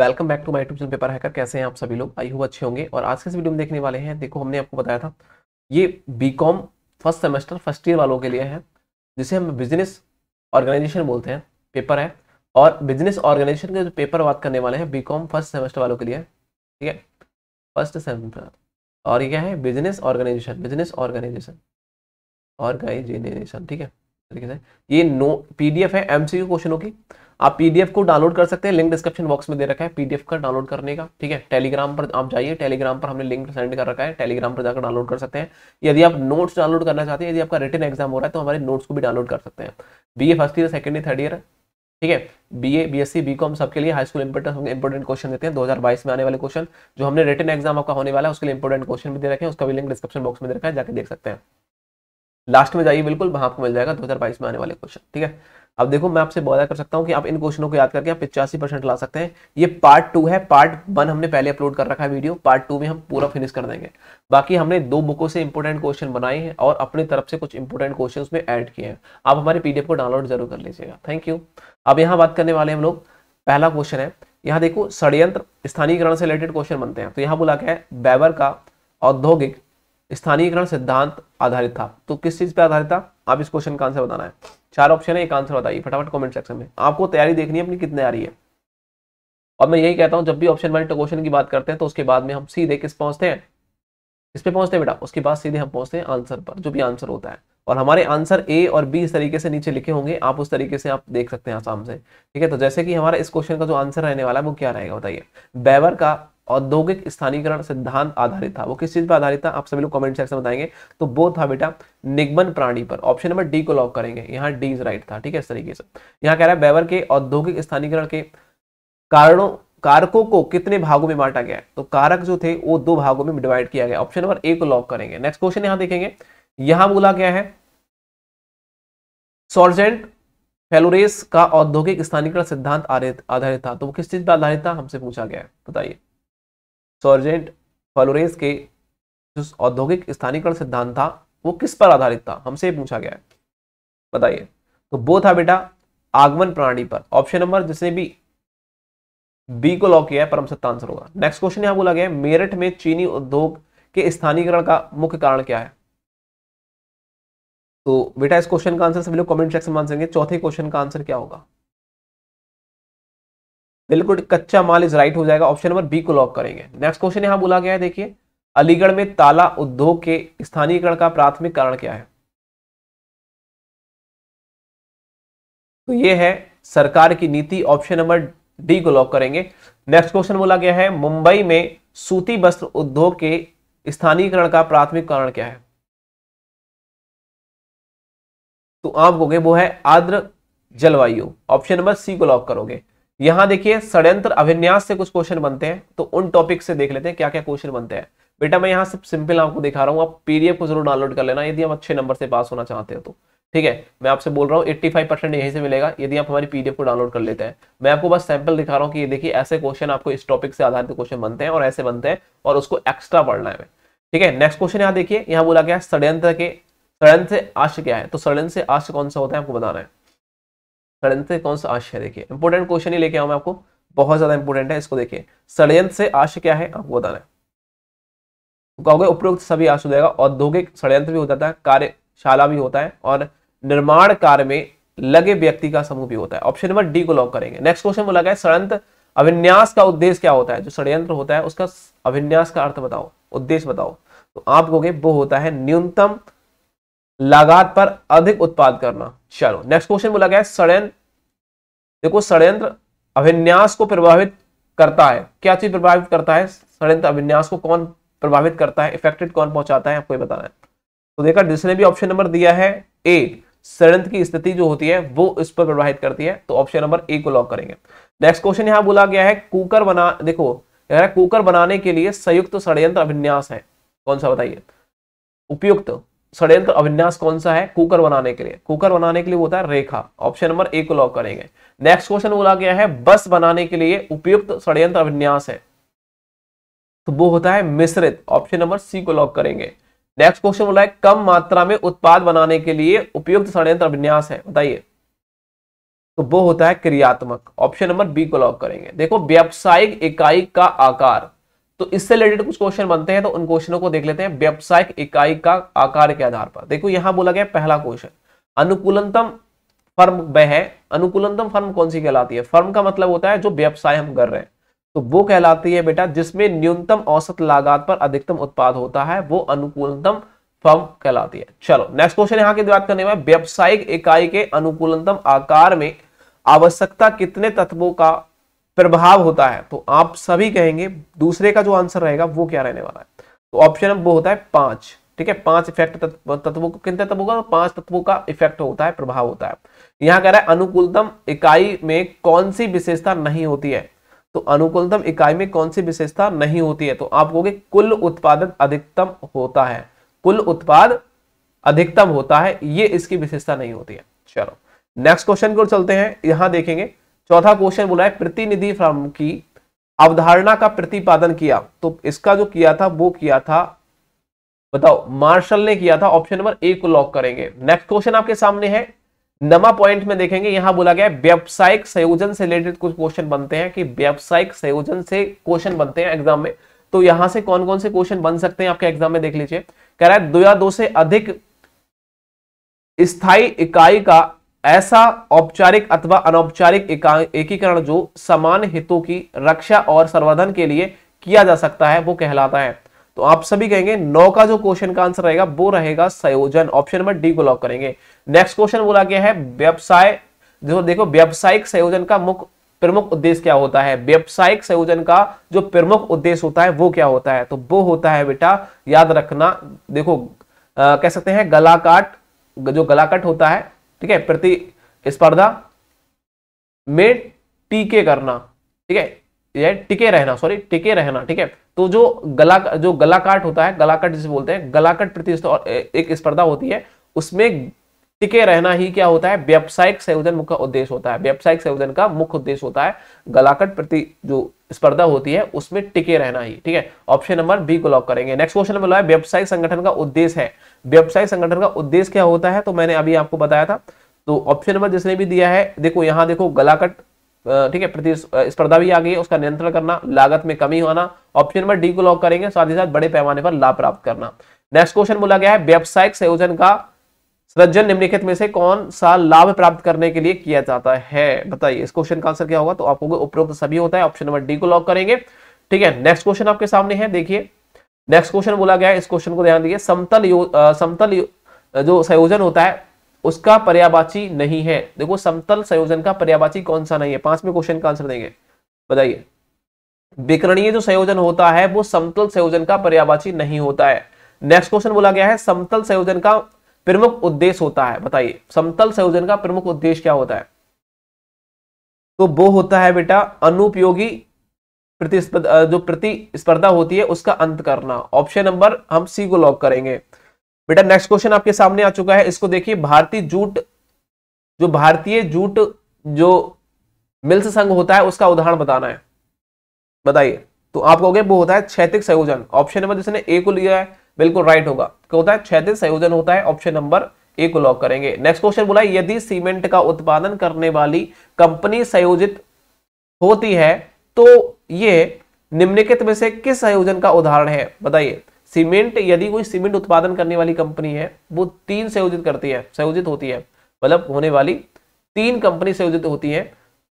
Welcome back to my tube paper hacker कैसे हैं आप सभी लोग आई हो अच्छे होंगे और आज के इस वीडियो में देखने वाले हैं देखो हमने आपको बताया था ये BCom first semester first year वालों के लिए है जिसे हम बिजनेस ऑर्गेनाइजेशन बोलते हैं पेपर है और बिजनेस ऑर्गेनाइजेशन के जो पेपर बात करने वाले हैं बीकॉम फर्स्ट सेमेस्टर वालों के लिए ठीक है फर्स्ट सेमेस्टर और यह है business organization business organization organization ठीक है तरीके से ये नो पी है एमसीक्यू क्वेश्चनों की आप पीडीएफ को डाउनलोड कर सकते हैं लिंक डिस्क्रिप्शन बॉक्स में दे रखा है पीडीएफ का डाउनलोड करने का ठीक है टेलीग्राम पर आप जाइए टेलीग्राम पर हमने लिंक सेंड कर रखा है टेलीग्राम पर जाकर डाउनलोड कर सकते हैं यदि आप नोट्स डाउनलोड करना चाहते हैं यदि आपका रिटर्न एग्जाम हो रहा है तो हमारे नोट्स को भी डाउनलोड कर सकते हैं B A first year second year third year ठीक है B A B S C B com सबके लिए high school important important question देते हैं 2022 में आने वाले क्वेश्चन जो हमने रिटर्न एग्जाम आपका होने वाला है उसके लिए इंपोर्टेंट क्वेश्चन भी दे रखे हैं उसका भी लिंक डिस्क्रिप्शन बॉक्स में दे रखा है जाकर देख सकते हैं लास्ट में जाइए बिल्कुल वहां आपको मिल जाएगा दो में आने वाले क्वेश्चन ठीक है अब देखो मैं आपसे वादा कर सकता हूँ कि आप इन क्वेश्चनों को याद करके आप पिचासी परसेंट ला सकते हैं ये पार्ट टू है पार्ट वन हमने पहले अपलोड कर रखा है वीडियो पार्ट टू में हम पूरा फिनिश कर देंगे बाकी हमने दो बुकों से इंपॉर्टेंट क्वेश्चन बनाए हैं और अपनी तरफ से कुछ इंपॉर्टेंट क्वेश्चन उसमें ऐड किए हैं आप हमारे पीडीएफ को डाउनलोड जरूर कर लीजिएगा थैंक यू अब यहाँ बात करने वाले हम लोग पहला क्वेश्चन है यहाँ देखो षडयंत्र स्थानीयकरण से रिलेटेड क्वेश्चन बनते हैं तो यहाँ बोला गया है बैबर का औद्योगिक स्थानीयकरण सिद्धांत आधारित था तो किस चीज पर आधारित था आप इस क्वेश्चन का आंसर बताना है चार ऑप्शन है एक आंसर बताइए फटाफट कमेंट सेक्शन में आपको तैयारी देखनी है अपनी कितने आ रही है और मैं यही कहता हूं जब भी ऑप्शन वाले क्वेश्चन की बात करते हैं तो उसके बाद में हम सीधे किस पहुंचते हैं किस पे पहुंचते हैं बेटा उसके बाद सीधे हम पहुंचते हैं आंसर पर जो भी आंसर होता है और हमारे आंसर ए और बी इस तरीके से नीचे लिखे होंगे आप उस तरीके से आप देख सकते हैं आसाम से ठीक है तो जैसे कि हमारा इस क्वेश्चन का जो आंसर रहने वाला है वो क्या रहेगा बताइए बैबर का औद्योगिक स्थानीकरण सिद्धांत आधारित था वो किस चीज पर आधारित था आप सभी लोग कमेंट सेक्शन में बताएंगे तो वो था बेटा निगमन प्राणी पर ऑप्शन नंबर डी को लॉक करेंगे यहाँ डी इज राइट था ठीक है इस तरीके से यहाँ कह रहा है बैवर के औद्योगिक स्थानीकरण के कारणों कारकों को कितने भागों में बांटा गया तो कारक जो थे वो दो भागों में डिवाइड किया गया ऑप्शन नंबर ए को लॉक करेंगे नेक्स्ट क्वेश्चन यहां देखेंगे यहां बोला गया है सॉर्जेंट फेलोरेस का औद्योगिक स्थानीकरण सिद्धांत आधारित था तो वो किस चीज पर आधारित था हमसे पूछा गया है बताइए सर्जेंट फलोरेंस के जो औद्योगिक स्थानीकरण सिद्धांत था वो किस पर आधारित था हमसे पूछा गया है बताइए तो वो था बेटा आगमन प्रणाली पर ऑप्शन नंबर जिसने भी बी को लॉक किया है परम सत्ता आंसर होगा नेक्स्ट क्वेश्चन यहां बोला गया है मेरठ में चीनी उद्योग के स्थानीकरण का मुख्य कारण क्या है तो बेटा इस क्वेश्चन का आंसर सभी लोग कमेंट सेक्शन में मान सकेंगे चौथे क्वेश्चन का आंसर क्या होगा बिल्कुल कच्चा माल इज राइट हो जाएगा ऑप्शन नंबर बी को लॉक करेंगे नेक्स्ट क्वेश्चन यहां बोला गया है देखिए अलीगढ़ में ताला उद्योग के स्थानीयकरण का प्राथमिक कारण क्या है तो ये है सरकार की नीति ऑप्शन नंबर डी को लॉक करेंगे नेक्स्ट क्वेश्चन बोला गया है मुंबई में सूती वस्त्र उद्योग के स्थानीयकरण का प्राथमिक कारण क्या है तो आप कहोगे वो है आर्द्र जलवायु ऑप्शन नंबर सी को लॉक करोगे यहां देखिए षड्यंत्र अभिन्यास से कुछ क्वेश्चन बनते हैं तो उन टॉपिक से देख लेते हैं क्या क्या क्वेश्चन बनते हैं बेटा मैं यहाँ सिर्फ सिंपल आपको दिखा रहा हूँ आप पीडीएफ को जरूर डाउनलोड कर लेना यदि आप अच्छे नंबर से पास होना चाहते हो तो ठीक है मैं आपसे बोल रहा हूँ फाइव परसेंट यहीं से मिलेगा यदि आप हमारी पीडीएफ को डाउनलोड कर लेते हैं मैं आपको बस सैंपल दिखा रहा हूँ कि ये देखिए ऐसे क्वेश्चन आपको इस टॉपिक से आधारित क्वेश्चन बनते हैं और ऐसे बनते हैं और उसको एक्स्ट्रा पढ़ना है ठीक है नेक्स्ट क्वेश्चन यहाँ देखिए यहाँ बोला गया षड्यंत्र के षड्यंत्र से आश क्या है तो षड्यंत्र से आश कौन सा होता है आपको बताना है षडयंत्र से कौन सा आशय देखिए इंपॉर्टेंट क्वेश्चन ही लेके आऊ मैं आपको बहुत ज्यादा इंपॉर्टेंट है इसको देखिए षडयंत्र से आशय क्या है आपको बताना है कहोगे उपयुक्त सभी आशय हो जाएगा औद्योगिक षडयंत्र भी हो जाता है कार्यशाला भी होता है और निर्माण कार्य में लगे व्यक्ति का समूह भी होता है ऑप्शन नंबर डी को लॉक करेंगे नेक्स्ट क्वेश्चन बोला गया षडयंत्र अभिन्यास का उद्देश्य क्या होता है जो षडयंत्र होता है उसका अभिन्यास का अर्थ बताओ उद्देश्य बताओ तो आप कहोगे वो होता है न्यूनतम लागत पर अधिक उत्पाद करना चलो नेक्स्ट क्वेश्चन बोला गया है षडयंत्र देखो षडयंत्र अभिन्यास को प्रभावित करता है क्या चीज प्रभावित करता है षडयंत्र अभिन्यास को कौन प्रभावित करता है इफेक्टेड कौन पहुंचाता है आपको ये बताना है तो देखा जिसने भी ऑप्शन नंबर दिया है ए षडयंत्र की स्थिति जो होती है वो इस पर प्रभावित करती है तो ऑप्शन नंबर ए को लॉक करेंगे नेक्स्ट क्वेश्चन यहां बोला गया है कुकर बना देखो कुकर बनाने के लिए संयुक्त षडयंत्र अभिन्यास है कौन सा बताइए उपयुक्त षड्यंत्र अभिन्यास कौन सा है कुकर बनाने के लिए कुकर बनाने के लिए होता है रेखा ऑप्शन नंबर ए को लॉक करेंगे नेक्स्ट क्वेश्चन बोला गया है बस बनाने के लिए उपयुक्त षड्यंत्र अभिन्यास है तो वो होता है मिश्रित ऑप्शन नंबर सी को लॉक करेंगे नेक्स्ट क्वेश्चन बोला है कम मात्रा में उत्पाद बनाने के लिए उपयुक्त षड्यंत्र अभिन्यास है बताइए तो वो होता है क्रियात्मक ऑप्शन नंबर बी को लॉक करेंगे देखो व्यावसायिक इकाई का आकार तो इससे रिलेटेड कुछ क्वेश्चन बनते हैं तो उन क्वेश्चनों को देख लेते हैं व्यावसायिक इकाई का आकार के आधार पर देखो यहां बोला गया पहला क्वेश्चन अनुकूलतम फर्म वह है अनुकूलतम फर्म कौन सी कहलाती है फर्म का मतलब होता है जो व्यवसाय हम कर रहे हैं तो वो कहलाती है बेटा जिसमें न्यूनतम औसत लागत पर अधिकतम उत्पाद होता है वो अनुकूलतम फर्म कहलाती है चलो नेक्स्ट क्वेश्चन यहाँ की बात करने में व्यावसायिक इकाई के अनुकूलतम आकार में आवश्यकता कितने तत्वों का प्रभाव होता है तो आप सभी कहेंगे दूसरे का जो आंसर रहेगा वो क्या रहने वाला है तो ऑप्शन वो होता है पांच ठीक है पांच इफेक्ट तत्वों को किन तत्वों का पांच तत्वों का इफेक्ट होता है प्रभाव होता है यहां कह रहा है अनुकूलतम इकाई में कौन सी विशेषता नहीं होती है तो अनुकूलतम इकाई में कौन सी विशेषता नहीं होती है तो आप कहोगे कुल उत्पादन अधिकतम होता है कुल उत्पाद अधिकतम होता है ये इसकी विशेषता नहीं होती है चलो नेक्स्ट क्वेश्चन को चलते हैं यहां देखेंगे चौथा क्वेश्चन बोला है प्रतिनिधि फर्म की अवधारणा का प्रतिपादन किया तो इसका जो किया था वो किया था बताओ मार्शल ने किया था ऑप्शन नंबर ए को लॉक करेंगे नेक्स्ट क्वेश्चन आपके सामने है नमा पॉइंट में देखेंगे यहां बोला गया व्यावसायिक संयोजन से रिलेटेड कुछ क्वेश्चन बनते हैं कि व्यावसायिक संयोजन से क्वेश्चन बनते हैं एग्जाम में तो यहां से कौन कौन से क्वेश्चन बन सकते हैं आपके एग्जाम में देख लीजिए कह रहा है दो या दो से अधिक स्थाई इकाई का ऐसा औपचारिक अथवा अनौपचारिक एकीकरण जो समान हितों की रक्षा और संवर्धन के लिए किया जा सकता है वो कहलाता है तो आप सभी कहेंगे नौ का जो क्वेश्चन का आंसर रहेगा वो रहेगा संयोजन ऑप्शन नंबर डी को लॉक करेंगे नेक्स्ट क्वेश्चन बोला गया है व्यवसाय जो देखो व्यावसायिक संयोजन का मुख्य प्रमुख उद्देश्य क्या होता है व्यावसायिक संयोजन का जो प्रमुख उद्देश्य होता है वो क्या होता है तो वो होता है बेटा याद रखना देखो आ, कह सकते हैं गलाकाट जो गलाकट होता है ठीक है प्रतिस्पर्धा में टीके करना ठीक है ये टिके रहना सॉरी टिके रहना ठीक है तो जो गला जो गलाकाट होता है गलाकाट जिसे बोलते हैं गलाकाट प्रतिस्पर्धा एक स्पर्धा होती है उसमें टिके रहना ही क्या होता है व्यावसायिक संयोजन मुख्य उद्देश्य होता है व्यावसायिक संयोजन का मुख्य उद्देश्य होता है गलाकट प्रति जो स्पर्धा होती है उसमें टिके रहना ही ठीक है ऑप्शन नंबर बी को लॉक करेंगे नेक्स्ट क्वेश्चन नंबर है व्यावसायिक संगठन का उद्देश्य है व्यावसायिक संगठन का उद्देश्य क्या होता है तो मैंने अभी आपको बताया था तो ऑप्शन नंबर जिसने भी दिया है देखो यहाँ देखो गलाकट ठीक है प्रति स्पर्धा भी आ गई है उसका नियंत्रण करना लागत में कमी होना ऑप्शन नंबर डी को लॉक करेंगे साथ ही साथ बड़े पैमाने पर लाभ प्राप्त करना नेक्स्ट क्वेश्चन बोला गया है व्यावसायिक संयोजन का रंजन निम्नलिखित में से कौन सा लाभ प्राप्त करने के लिए किया जाता है बताइए इस क्वेश्चन का आंसर क्या होगा तो आपको उपरोक्त सभी होता है ऑप्शन नंबर डी को लॉक करेंगे ठीक है नेक्स्ट क्वेश्चन आपके सामने है देखिए नेक्स्ट क्वेश्चन बोला गया इस क्वेश्चन को ध्यान दीजिए समतल समतल जो संयोजन होता है उसका पर्यावाची नहीं है देखो समतल संयोजन का पर्यावाची कौन सा नहीं है पांचवें क्वेश्चन का आंसर देंगे बताइए विकरणीय जो संयोजन होता है वो समतल संयोजन का पर्यावाची नहीं होता है नेक्स्ट क्वेश्चन बोला गया है समतल संयोजन का प्रमुख उद्देश्य होता है बताइए समतल संयोजन का प्रमुख उद्देश्य क्या होता है तो वो होता है बेटा अनुपयोगी प्रतिस्पर्धा जो प्रतिस्पर्धा होती है उसका अंत करना ऑप्शन नंबर हम सी को लॉक करेंगे बेटा नेक्स्ट क्वेश्चन आपके सामने आ चुका है इसको देखिए भारतीय जूट जो भारतीय जूट जो मिल्स संघ होता है उसका उदाहरण बताना है बताइए तो आप कहोगे वो होता है क्षैतिक संयोजन ऑप्शन नंबर जिसने ए को लिया है बिल्कुल राइट होगा क्या होता है छह दिन संयोजन होता है ऑप्शन नंबर ए को लॉक करेंगे नेक्स्ट क्वेश्चन बोला यदि सीमेंट का उत्पादन करने वाली कंपनी संयोजित होती है तो ये निम्नलिखित में से किस संयोजन का उदाहरण है बताइए सीमेंट यदि कोई सीमेंट उत्पादन करने वाली कंपनी है वो तीन संयोजित करती है संयोजित होती है मतलब होने वाली तीन कंपनी संयोजित होती है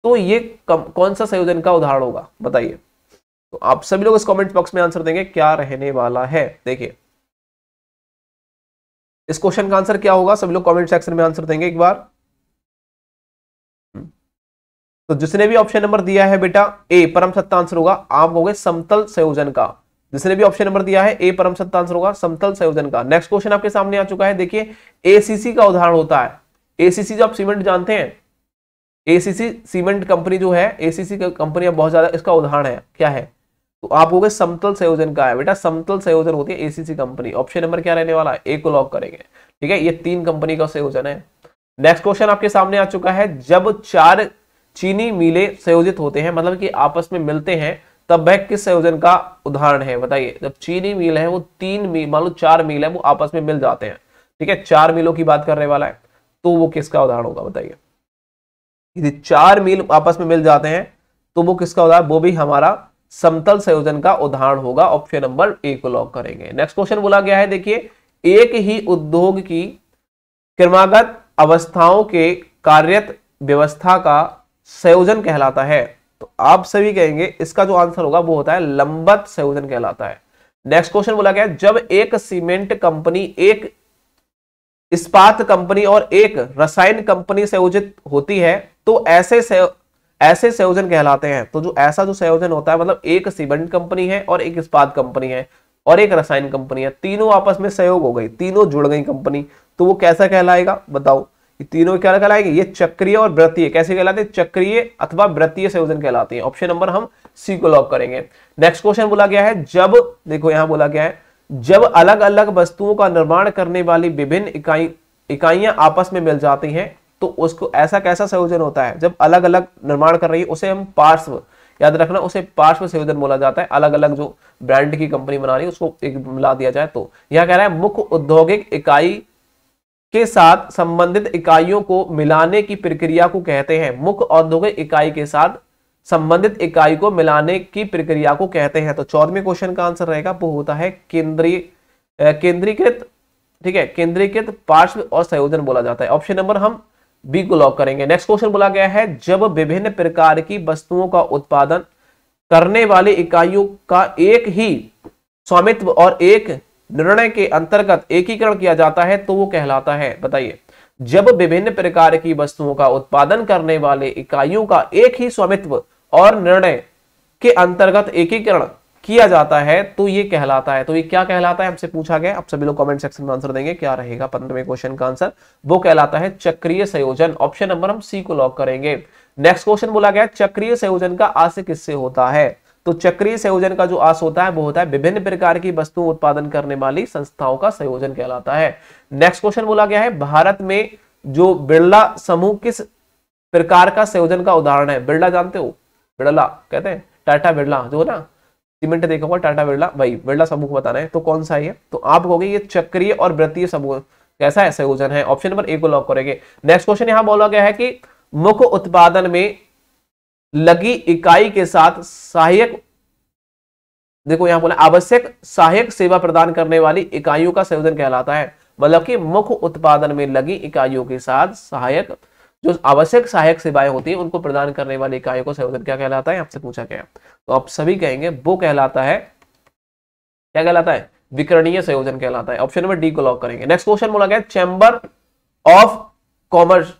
तो ये कौन सा संयोजन का उदाहरण होगा बताइए तो आप सभी लोग इस कमेंट बॉक्स में आंसर देंगे क्या रहने वाला है देखिए इस क्वेश्चन का आंसर क्या होगा सभी लोग कमेंट सेक्शन में आंसर देंगे एक बार तो जिसने भी ऑप्शन नंबर दिया है बेटा ए परम सत्ता आंसर होगा आप कहोगे समतल संयोजन का जिसने भी ऑप्शन नंबर दिया है ए परम सत्ता आंसर होगा समतल संयोजन का नेक्स्ट क्वेश्चन आपके सामने आ चुका है देखिए एसीसी का उदाहरण होता है एसीसी जो आप सीमेंट जानते हैं एसीसी सीमेंट कंपनी जो है एसीसी कंपनी बहुत ज्यादा इसका उदाहरण है क्या है तो आप हो गए समतल संयोजन का है बेटा समतल संयोजन होती है एसीसी कंपनी ऑप्शन नंबर क्या रहने वाला है एक को लॉक करेंगे ठीक है ये तीन कंपनी का संयोजन है नेक्स्ट क्वेश्चन आपके सामने आ चुका है जब चार चीनी मिले संयोजित होते हैं मतलब कि आपस में मिलते हैं तब वह किस संयोजन का उदाहरण है बताइए जब चीनी मिल है वो तीन मील मान लो चार मील है वो आपस में मिल जाते हैं ठीक है चार मीलों की बात करने वाला है तो वो किसका उदाहरण होगा बताइए यदि चार मील आपस में मिल जाते हैं तो वो किसका उदाहरण वो भी हमारा समतल संयोजन का उदाहरण होगा ऑप्शन नंबर ए को लॉक करेंगे नेक्स्ट क्वेश्चन बोला गया है देखिए एक ही उद्योग की क्रमागत अवस्थाओं के कार्यत व्यवस्था का संयोजन कहलाता है तो आप सभी कहेंगे इसका जो आंसर होगा वो होता है लंबत संयोजन कहलाता है नेक्स्ट क्वेश्चन बोला गया जब एक सीमेंट कंपनी एक इस्पात कंपनी और एक रसायन कंपनी संयोजित होती है तो ऐसे ऐसे संयोजन कहलाते हैं तो जो ऐसा जो संयोजन होता है मतलब एक सीमेंट कंपनी है और एक इस्पात कंपनी है और एक रसायन कंपनी है तीनों आपस में सहयोग हो गई तीनों जुड़ गई कंपनी तो वो कैसा कहलाएगा बताओ ये तीनों क्या कहलाएंगे ये चक्रीय और वृत्तीय कैसे कहलाते हैं चक्रीय अथवा वृत्तीय संयोजन कहलाते हैं ऑप्शन नंबर हम सी को लॉक करेंगे नेक्स्ट क्वेश्चन बोला गया है जब देखो यहां बोला गया है जब अलग अलग वस्तुओं का निर्माण करने वाली विभिन्न इकाई इकाइयां आपस में मिल जाती हैं तो उसको ऐसा कैसा संयोजन होता है जब अलग अलग निर्माण कर रही है उसे हम पार्श्व याद रखना उसे पार्श्व संयोजन बोला जाता है अलग अलग जो ब्रांड की कंपनी बना रही है उसको एक मिला दिया जाए तो यह कह रहा है मुख्य औद्योगिक इकाई के साथ संबंधित इकाइयों को मिलाने की प्रक्रिया को कहते हैं मुख्य औद्योगिक इकाई के साथ संबंधित इकाई को मिलाने की प्रक्रिया को कहते हैं तो चौदहवें क्वेश्चन का आंसर रहेगा वो होता है केंद्रीय केंद्रीकृत ठीक है केंद्रीकृत पार्श्व और संयोजन बोला जाता है ऑप्शन नंबर हम बी को लॉक करेंगे नेक्स्ट क्वेश्चन बोला गया है जब विभिन्न प्रकार की वस्तुओं का उत्पादन करने वाली इकाइयों का एक ही स्वामित्व और एक निर्णय के अंतर्गत एकीकरण किया जाता है तो वो कहलाता है बताइए जब विभिन्न प्रकार की वस्तुओं का उत्पादन करने वाले इकाइयों का एक ही स्वामित्व और निर्णय के अंतर्गत एकीकरण किया जाता है तो ये कहलाता है तो ये क्या कहलाता है हमसे पूछा गया आप सभी लोग कमेंट सेक्शन में आंसर देंगे क्या रहेगा पंद्रहवें क्वेश्चन का आंसर वो कहलाता है चक्रीय संयोजन ऑप्शन नंबर हम सी को लॉक करेंगे नेक्स्ट क्वेश्चन बोला गया चक्रीय संयोजन का आश किससे होता है तो चक्रीय संयोजन का जो आस होता है वो होता है विभिन्न प्रकार की वस्तुओं उत्पादन करने वाली संस्थाओं का संयोजन कहलाता है नेक्स्ट क्वेश्चन बोला गया है भारत में जो बिरला समूह किस प्रकार का संयोजन का उदाहरण है बिरला जानते हो बिरला कहते हैं टाटा बिरला जो ना सीमेंट देखा होगा टाटा बिरला भाई बिरला समूह बताना है तो कौन सा है तो आप कहोगे ये चक्रीय और वृत्तीय समूह कैसा है संयोजन है ऑप्शन नंबर ए को लॉक करेंगे नेक्स्ट क्वेश्चन यहां बोला गया है कि मुख्य उत्पादन में लगी इकाई के साथ सहायक देखो यहां बोला आवश्यक सहायक सेवा प्रदान करने वाली इकाइयों का संयोजन कहलाता है मतलब कि मुख्य उत्पादन में लगी इकाइयों के साथ सहायक जो आवश्यक सहायक सेवाएं होती है उनको प्रदान करने वाली इकाइयों को संयोजन क्या कहलाता है आपसे पूछा गया तो आप सभी कहेंगे वो कहलाता है क्या कहलाता है विकरणीय संयोजन कहलाता है ऑप्शन नंबर डी को लॉक करेंगे नेक्स्ट क्वेश्चन बोला गया चैंबर ऑफ कॉमर्स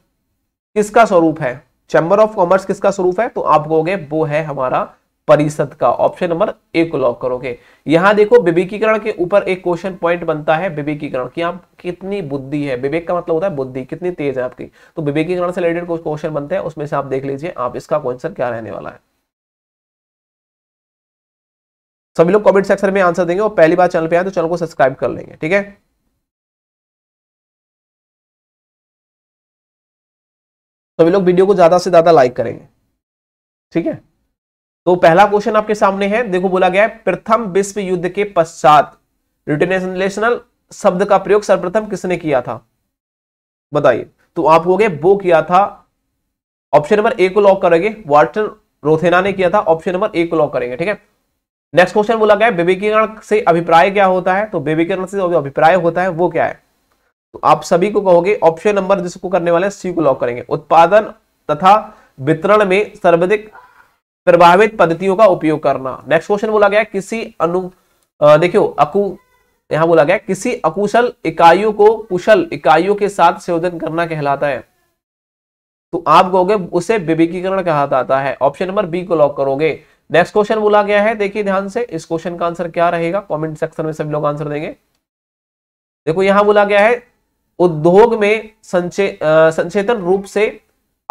किसका स्वरूप है चैंबर ऑफ कॉमर्स किसका स्वरूप है तो आप कहोगे वो है हमारा परिषद का ऑप्शन नंबर ए को लॉक करोगे यहां देखो विवेकीकरण के ऊपर एक क्वेश्चन पॉइंट बनता है विवेकीकरण की आप कितनी बुद्धि है विवेक का मतलब होता है बुद्धि कितनी तेज है आपकी तो विवेकीकरण से रिलेटेड कुछ क्वेश्चन बनते हैं उसमें से आप देख लीजिए आप इसका क्वेश्चन क्या रहने वाला है सभी लोग कमेंट सेक्शन में आंसर देंगे और पहली बार चैनल पे आए तो चैनल को सब्सक्राइब कर लेंगे ठीक है सभी लोग वीडियो को ज्यादा से ज्यादा लाइक करेंगे ठीक है तो पहला क्वेश्चन आपके सामने है देखो बोला गया है प्रथम विश्व युद्ध के पश्चात रिटर्नेशनल शब्द का प्रयोग सर्वप्रथम किसने किया था बताइए तो आप हो गए वो किया था ऑप्शन नंबर ए को लॉक करेंगे वार्टन रोथेना ने किया था ऑप्शन नंबर ए को लॉक करेंगे ठीक है नेक्स्ट क्वेश्चन बोला गया विवेकीकरण से अभिप्राय क्या होता है तो विवेकीकरण से अभिप्राय होता है वो क्या है तो आप सभी को कहोगे ऑप्शन नंबर जिसको करने वाले सी को लॉक करेंगे उत्पादन तथा वितरण में सर्वाधिक प्रभावित पद्धतियों का उपयोग करना नेक्स्ट क्वेश्चन बोला गया किसी अनु देखियो अकु यहां बोला गया किसी अकुशल इकाइयों को कुशल इकाइयों के साथ संयोजन करना कहलाता है तो आप कहोगे उसे विवेकीकरण कहा जाता है ऑप्शन नंबर बी को लॉक करोगे नेक्स्ट क्वेश्चन बोला गया है देखिए ध्यान से इस क्वेश्चन का आंसर क्या रहेगा कमेंट सेक्शन में सभी लोग आंसर देंगे देखो यहां बोला गया है उद्योग में संचे संचेतन रूप से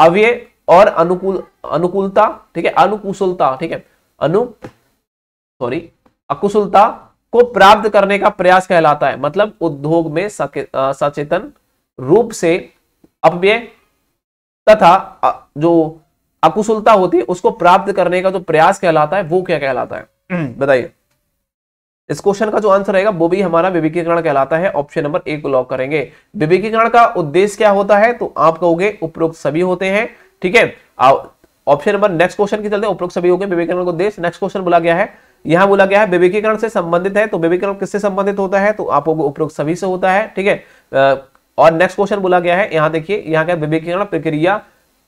अव्यय और अनुकूल अनुकूलता ठीक है अनुकुशलता ठीक है अनु सॉरी अकुशलता को प्राप्त करने का प्रयास कहलाता है मतलब उद्योग में सचेतन रूप से अपव्यय तथा जो अकुशलता होती है उसको प्राप्त करने का जो प्रयास कहलाता है वो क्या कहलाता है हम्म। बताइए इस क्वेश्चन का जो आंसर रहेगा वो भी हमारा विवेकीकरण कहलाता है ऑप्शन नंबर ए को लॉक करेंगे विवेकीकरण का उद्देश्य क्या होता है तो आप कहोगे उपरोक्त सभी होते हैं ठीक है ऑप्शन नंबर नेक्स्ट क्वेश्चन की चलते उपरोक्त सभी हो गए विवेकानंद को देश नेक्स्ट क्वेश्चन बोला गया है यहाँ बोला गया है विवेकीकरण से संबंधित है तो विवेकीकरण किससे संबंधित होता है तो आप उपरोक्त सभी से होता है ठीक है और नेक्स्ट क्वेश्चन बोला गया है यहाँ देखिए यहाँ क्या विवेकीकरण प्रक्रिया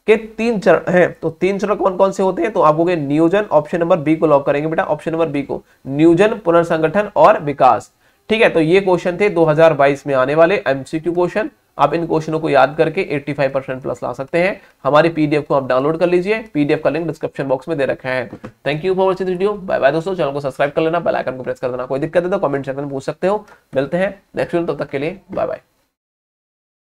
के तीन चरण हैं तो तीन चरण कौन कौन से होते हैं तो आप बोलिए नियोजन ऑप्शन नंबर बी को लॉक करेंगे बेटा ऑप्शन नंबर बी को नियोजन पुनर्संगठन और विकास ठीक है तो ये क्वेश्चन थे 2022 में आने वाले एमसीक्यू क्वेश्चन आप इन क्वेश्चनों को याद करके 85 परसेंट प्लस ला सकते हैं हमारे पीडीएफ को आप डाउनलोड कर लीजिए पीडीएफ का लिंक डिस्क्रिप्शन बॉक्स में दे रखा है thank you for watching video bye bye दोस्तों चैनल को सब्सक्राइब कर लेना बेल आइकन को प्रेस कर देना कोई दिक्कत है तो कमेंट सेक्शन में पूछ सकते हो मिलते हैं नेक्स्ट वीडियो तब तक के लिए बाय बाय